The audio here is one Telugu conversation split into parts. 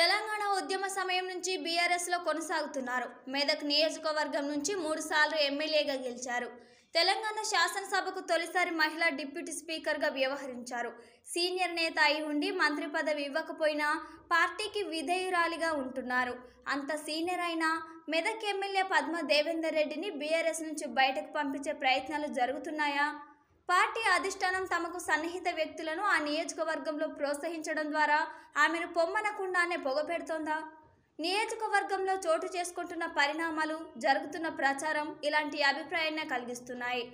తెలంగాణ ఉద్యమ సమయం నుంచి బీఆర్ఎస్లో కొనసాగుతున్నారు మెదక్ నియోజకవర్గం నుంచి మూడుసార్లు ఎమ్మెల్యేగా గెలిచారు తెలంగాణ శాసనసభకు తొలిసారి మహిళా డిప్యూటీ స్పీకర్గా వ్యవహరించారు సీనియర్ నేత అయి ఉండి మంత్రి పదవి ఇవ్వకపోయినా పార్టీకి విధేయురాలిగా ఉంటున్నారు అంత సీనియర్ అయిన మెదక్ ఎమ్మెల్యే పద్మ దేవేందర్ రెడ్డిని బీఆర్ఎస్ నుంచి బయటకు పంపించే ప్రయత్నాలు జరుగుతున్నాయా పార్టీ అధిష్టానం తమకు సన్నిహిత వ్యక్తులను ఆ నియోజకవర్గంలో ప్రోత్సహించడం ద్వారా ఆమెను పొమ్మనకుండానే పొగపెడుతోందా నియోజకవర్గంలో చోటు చేసుకుంటున్న పరిణామాలు జరుగుతున్న ప్రచారం ఇలాంటి అభిప్రాయాన్ని కలిగిస్తున్నాయి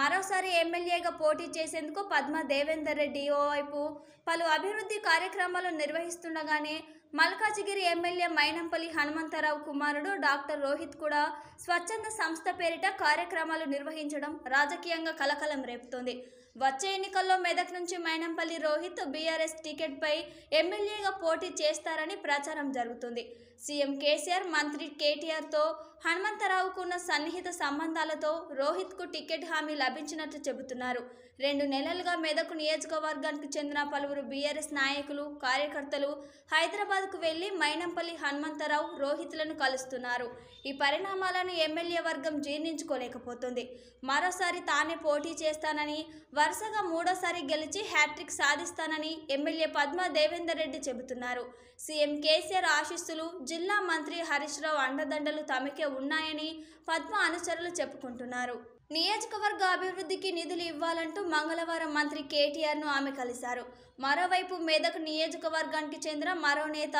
మరోసారి ఎమ్మెల్యేగా పోటీ చేసేందుకు పద్మ దేవేందర్ రెడ్డి ఓవైపు పలు అభివృద్ధి కార్యక్రమాలు నిర్వహిస్తుండగానే మల్కాజిగిరి ఎమ్మెల్యే మైనంపల్లి హనుమంతరావు కుమారుడు డాక్టర్ రోహిత్ కూడా స్వచ్ఛంద సంస్థ పేరిట కార్యక్రమాలు నిర్వహించడం రాజకీయంగా కలకలం రేపుతోంది వచ్చే ఎన్నికల్లో మెదక్ నుంచి మైనంపల్లి రోహిత్ బీఆర్ఎస్ టికెట్పై ఎమ్మెల్యేగా పోటీ చేస్తారని ప్రచారం జరుగుతుంది సీఎం కేసీఆర్ మంత్రి కేటీఆర్తో హనుమంతరావుకున్న సన్నిహిత సంబంధాలతో రోహిత్కు టికెట్ హామీ లభించినట్లు చెబుతున్నారు రెండు నెలలుగా మెదక్ నియోజకవర్గానికి చెందిన పలువురు బీఆర్ఎస్ నాయకులు కార్యకర్తలు హైదరాబాద్కు వెళ్లి మైనంపల్లి హనుమంతరావు రోహిత్లను కలుస్తున్నారు ఈ పరిణామాలను ఎమ్మెల్యే వర్గం జీర్ణించుకోలేకపోతుంది మరోసారి తానే పోటీ చేస్తానని వరుసగా మూడోసారి గెలిచి హ్యాట్రిక్ సాధిస్తానని ఎమ్మెల్యే పద్మ దేవేందర్ రెడ్డి చెబుతున్నారు సీఎం కేసీఆర్ ఆశీస్సులు జిల్లా మంత్రి హరీష్ రావు అండదండలు తమకే ఉన్నాయని పద్మ అనుచరులు చెప్పుకుంటున్నారు నియోజకవర్గ అభివృద్ధికి నిధులు ఇవ్వాలంటూ మంగళవారం మంత్రి కేటీఆర్ను ఆమె కలిశారు మరోవైపు మెదక్ నియోజకవర్గానికి చెందిన మరో నేత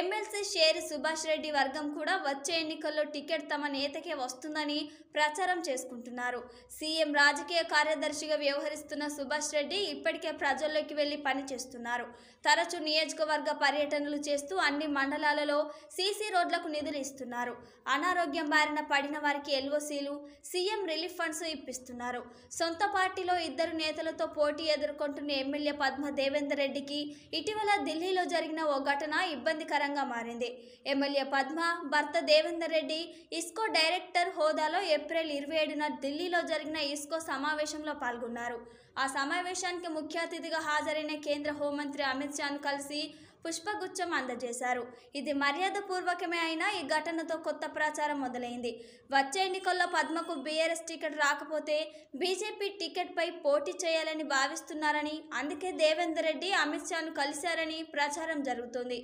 ఎమ్మెల్సీ షేరి సుభాష్ రెడ్డి వర్గం కూడా వచ్చే ఎన్నికల్లో టికెట్ తమ నేతకే వస్తుందని ప్రచారం చేసుకుంటున్నారు సీఎం రాజకీయ కార్యదర్శిగా వ్యవహరిస్తున్న సుభాష్ రెడ్డి ఇప్పటికే ప్రజల్లోకి వెళ్లి పనిచేస్తున్నారు తరచూ నియోజకవర్గ పర్యటనలు చేస్తూ అన్ని మండలాలలో సీసీ రోడ్లకు నిధులు ఇస్తున్నారు అనారోగ్యం బారిన పడిన వారికి ఎల్ఓసీలు సీఎం రిలీఫ్ ఫండ్ ఫండ్స్ ఇప్పిస్తున్నారు సొంత పార్టీలో ఇద్దరు నేతలతో పోటీ ఎదుర్కొంటున్న ఎమ్మెల్యే పద్మ దేవేందర్ రెడ్డికి ఇటీవల ఢిల్లీలో జరిగిన ఓ ఘటన ఇబ్బందికరంగా మారింది ఎమ్మెల్యే పద్మ భర్త దేవేందర్ రెడ్డి ఇస్కో డైరెక్టర్ హోదాలో ఏప్రిల్ ఇరవై ఏడున ఢిల్లీలో జరిగిన ఇస్కో సమావేశంలో పాల్గొన్నారు ఆ సమావేశానికి ముఖ్య అతిథిగా హాజరైన కేంద్ర హోంమంత్రి అమిత్ షాను కలిసి పుష్పగుచ్చం అందజేశారు ఇది మర్యాదపూర్వకమే అయినా ఈ ఘటనతో కొత్త ప్రచారం మొదలైంది వచ్చే ఎన్నికల్లో పద్మకు బీఆర్ఎస్ టికెట్ రాకపోతే బీజేపీ టికెట్పై పోటీ చేయాలని భావిస్తున్నారని అందుకే దేవేందర్ రెడ్డి అమిత్ షాను కలిశారని ప్రచారం జరుగుతుంది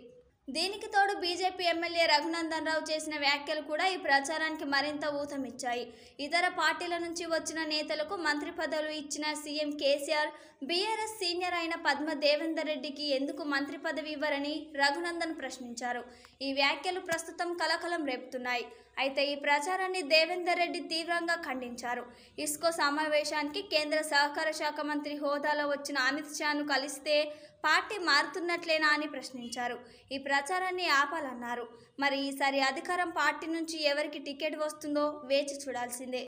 దీనికి తోడు బీజేపీ ఎమ్మెల్యే రఘునందన్ రావు చేసిన వ్యాఖ్యలు కూడా ఈ ప్రచారానికి మరింత ఊతమిచ్చాయి ఇతర పార్టీల నుంచి వచ్చిన నేతలకు మంత్రి పదవులు ఇచ్చిన సీఎం కేసీఆర్ బీఆర్ఎస్ సీనియర్ అయిన పద్మ దేవేందర్ రెడ్డికి ఎందుకు మంత్రి పదవి ఇవ్వరని రఘునందన్ ప్రశ్నించారు ఈ వ్యాఖ్యలు ప్రస్తుతం కలకలం రేపుతున్నాయి అయితే ఈ ప్రచారాన్ని దేవేందర్ రెడ్డి తీవ్రంగా ఖండించారు ఇస్కో సమావేశానికి కేంద్ర సహకార శాఖ మంత్రి హోదాలో వచ్చిన అమిత్ షాను కలిస్తే పార్టీ మారుతున్నట్లేనా అని ప్రశ్నించారు ఈ ప్రచారాన్ని ఆపాలన్నారు మరి ఈసారి అధికారం పార్టీ నుంచి ఎవరికి టికెట్ వస్తుందో వేచి చూడాల్సిందే